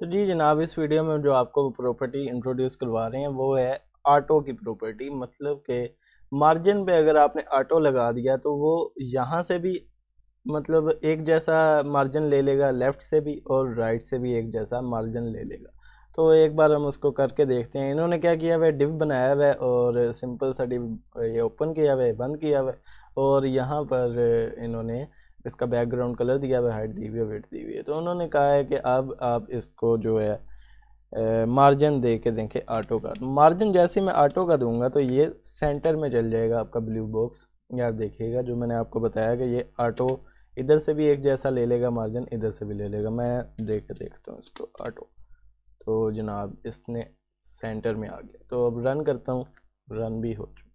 तो जी जनाब इस वीडियो में जो आपको प्रॉपर्टी इंट्रोड्यूस करवा रहे हैं वो है आटो की प्रॉपर्टी मतलब के मार्जिन पे अगर आपने आटो लगा दिया तो वो यहाँ से भी मतलब एक जैसा मार्जिन ले लेगा लेफ़्ट से भी और राइट से भी एक जैसा मार्जिन ले लेगा तो एक बार हम उसको करके देखते हैं इन्होंने क्या किया हुआ है डिव बनाया हुआ है और सिंपल सा डिव ये ओपन किया हुआ है बंद किया हुआ है और यहाँ पर इन्होंने इसका बैकग्राउंड कलर दिया हुआ हाइट दी हुई है वेट दी हुई है तो उन्होंने कहा है कि अब आप इसको जो है मार्जिन दे के देखें आटो का मार्जिन तो जैसे मैं आटो का दूंगा तो ये सेंटर में चल जाएगा आपका ब्लू बॉक्स या देखिएगा जो मैंने आपको बताया कि ये आटो इधर से भी एक जैसा ले लेगा मार्जिन इधर से भी ले लेगा मैं देख के देखता हूँ इसको आटो तो जनाब इसने सेंटर में आ गया तो अब रन करता हूँ रन भी हो चुका